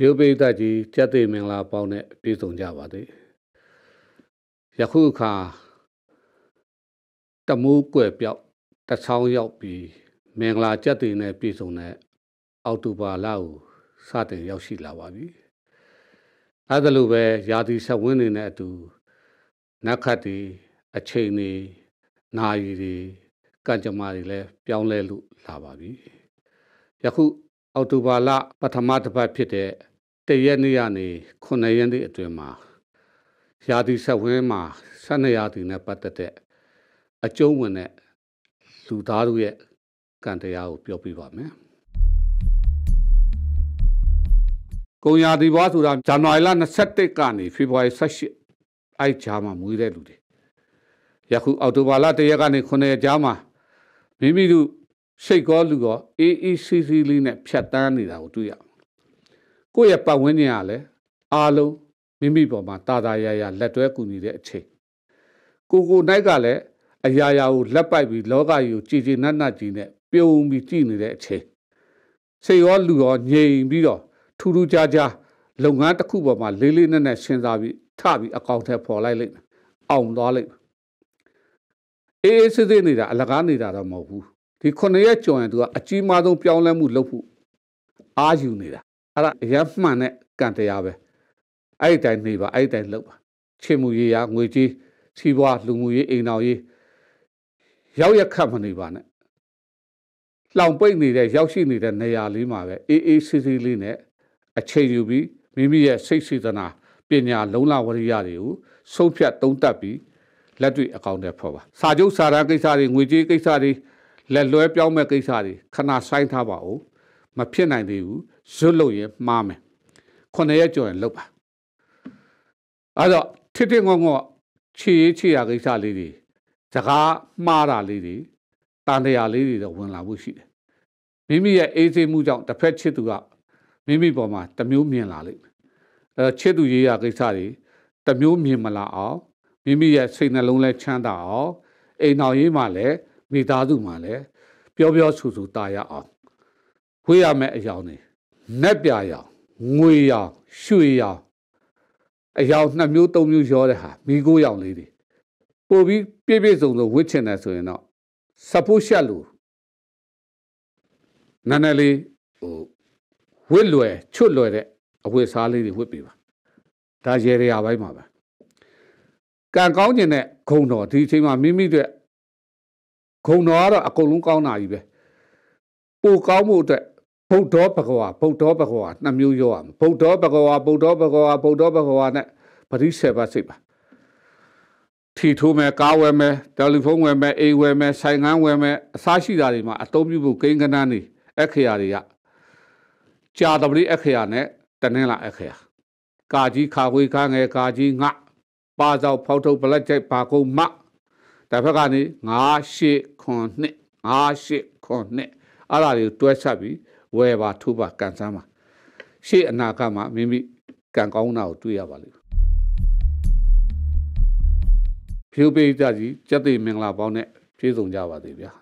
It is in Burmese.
ဖြိုးပိဋကကြီးကြက်သိမင်္ဂလာပေါင်းနဲ့ပြည့်စုံကြပါသည်ယခုအခါတမိုးကွယ်ပြောက်တချောင်းရောက်ပြီးမင်္ဂလာကြက်သိနဲ့ပြည့်စုံတဲ့အောက်တိုဘာလကိုစတင်ရောက်ရှိလာပါပြီအဲဒါလိုပဲရာသီဆက်ဝင်းနေတဲ့အတူနတ်ခတ်တွေအချိန်တွေနာရီတွေကံကြမ္မာတွေလည်းပြောင်းလဲလို့လာပါပြီယခုအောက်တိုဘာလပထမတစ်ပတ်ဖြစ်တဲ့တရက်နေ့ကနေ9ရက်နေ့အတွင်းမှာရာသီဆက်ဝင်းမှာ12ရာသီနဲ့ပတ်သက်တဲ့အကျုံးဝင်တဲ့လူသားတို့ရဲ့ကံတရားကိုပြောပြပါမယ်။ကုံရာသီဘွားဆိုတာဇန်နဝါရီလ27ကနေဖေဖော်ဝါရီ18အဲ့ကြားမှာမွေးတဲ့လူတွေယခုအောက်တိုဘာလ1ရက်ကနေ9ရက်ကြားမှာမိမိတို့စိတ်ကောလူကောအေးအေးဆေးဆေးလေးနဲ့ဖြတ်တန်းနေတာကိုတွေ့ရတယ်ကိုယ့်ရဲ့ပတ်ဝန်းကျင်ကလည်းအားလုံးမိမိပေါ်မှာတာတာရရလက်တွဲကူညီတဲ့အချိန်ကိုကိုနိုင်ကလည်းအရာရာကိုလက်ပိုက်ပြီးလောကကြီးကိုကြည်ကြည်နက်နက်ကြီးနဲ့ပြုံပြီးကြည်နေတဲ့အချိန်စိတ်ရောလူရောငြိမ်ပြီးတော့ထူးထူးခြားခြားလုပ်ငန်းတစ်ခုပေါ်မှာလေးလေးနက်နက်ရှင်းစားပြီးထပြီးအကောင့်ထဲပေါ်လိုက်လိမ့်မယ်အောင်သွားလိမ့်မယ်အေးအေးဆေးဆေးနေတာအလကားနေတာတော့မဟုတ်ဘူးဒီခုနှစ်ရက်ကျော်ရင်သူကအကြီးမားဆုံးပြောင်းလဲမှုလုပ်ဖို့အားယူနေတာအဲ့ဒါရမ်းမှန်တဲ့ကံတရားပဲအဲ့ဒီတိုင်းနေပါအဲ့ဒီတိုင်းလုပ်ပါချေမှုရေးရငွေကြေးစီးပွားလူမှုရေးအိမ်တော်ရေးရောက်ရခတ်မနေပါနဲ့လောင်ပိတ်နေတဲ့ရောက်ရှိနေတဲ့နေရာလေးမှာပဲအေးအေးဆေးဆေးလေးနဲ့အချိန်ယူပြီးမိမိရဲ့စိတ်စေတနာပညာလုံလဝရိယတွေကိုဆုံးဖြတ်သုံးသပ်ပြီးလက်တွေ့အကောင့်တွေဖော်ပါစာချုပ်စာတမ်းကိစ္စတွေငွေကြေးကိစ္စတွေလက်လွဲပြောင်းမဲ့ကိစ္စတွေခဏဆိုင်ထားပါဦးမဖြစ်နိုင်သေးဘူးဇွတ်လို့ရင်မှားမယ်ခုနှစ်ရက်ကျော်ရင်လောက်ပါအဲ့တော့ထစ်ထစ်ငေါငေါခြေရေးခြေရာကိစ္စလေးတွေစကားမှားတာလေးတွေတန်တရာလေးတွေတော့ဝင်လာဖို့ရှိတယ်မိမိရဲ့အေးဆေးမှုကြောင့်တစ်ဖက်ချစ်သူကမိမိပေါ်မှာတမျိုးမြင်လာလိမ့်မယ်အဲချစ်သူရေးရာကိစ္စတွေတမျိုးမြင်မလာအောင်မိမိရဲ့စိတ်နှလုံးလဲချမ်းသာအောင်အိမ်တော်ရေးမှာလဲမိသားစုမှာလဲပြောပြောဆူဆူတာရအောင်ဝေးရမယ့်အယောင်တွေနက်ပြရောင်ငွေရောင်ရွှေရောင်အယောင်နှစ်မျိုးသုံးမျိုးရောတဲ့ဟာမိကိုးရောင်လေးတွေပို့ပြီးပြည့်ပြည့်စုံစုံဝှစ်ချင်တယ်ဆိုရင်တော့စပိုးရှက်လို့နည်းနည်းလေးဟိုဝှစ်လွယ်ချွတ်လွယ်တဲ့အဝတ်စားလေးတွေဝှစ်ပေးပါဒါရေရရာပိုင်းမှာပဲကံကောင်းခြင်းနဲ့ဂုံတော်ဒီအချိန်မှာမိမိတို့ဂုံတော်ကတော့အကုန်လုံးကောင်းတာကြီးပဲပိုကောင်းမှုအတွက်ဗုဒ္ဓဘဂဝါဗုဒ္ဓဘဂဝါနှစ်မျိုးရောရမယ်ဗုဒ္ဓဘဂဝါဗုဒ္ဓဘဂဝါဗုဒ္ဓဘဂဝါနဲ့ပရိစ္ဆေပါစိတ်ပါထီထိုးမယ်ကားဝယ်မယ်တယ်လီဖုန်းဝယ်မယ်အိမ်ဝယ်မယ်ဆိုင်ငန်းဝယ်မယ်အစားရှိတာတွေမှာအသုံးပြုဖို့ကိန်းကဏန်းတွေအခရာတွေကကြာတပလိအခရာနဲ့တနင်္လာအခရာကာကြီးခါခွေခါငယ်ကာကြီးငါပါဇောက်ဖောက်ထုတ်ပလက်ကြိုက်ပါကုံမတစ်ဖက်ကနေ9 8 9 2 9 8 9 2အဲ့ဒါတွေတွဲဆက်ပြီးဝယ်ပါထုပါကန်ဆန်းပါရှေ့အနာဂတ်မှာမိမိကံကောင်းတာကိုတွေ့ရပါလိမ့်မယ်ဖြူပေးကြကြီးစက်သိမင်္ဂလာပေါင်းနဲ့ဖြည့်စုံကြပါသေးဗျာ